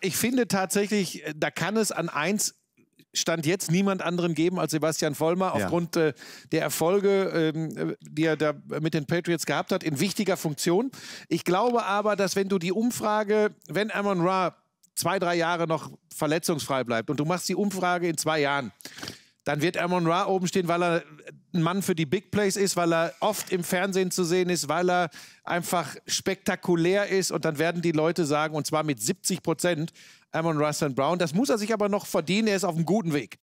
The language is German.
ich finde tatsächlich, äh, da kann es an eins Stand jetzt niemand anderem geben als Sebastian Vollmer ja. aufgrund äh, der Erfolge, ähm, äh, die er da äh, mit den Patriots gehabt hat, in wichtiger Funktion. Ich glaube aber, dass wenn du die Umfrage, wenn Amon Ra zwei, drei Jahre noch verletzungsfrei bleibt und du machst die Umfrage in zwei Jahren, dann wird Amon Ra oben stehen, weil er ein Mann für die Big Plays ist, weil er oft im Fernsehen zu sehen ist, weil er einfach spektakulär ist. Und dann werden die Leute sagen, und zwar mit 70 Prozent, Amon Russell Brown. Das muss er sich aber noch verdienen. Er ist auf einem guten Weg.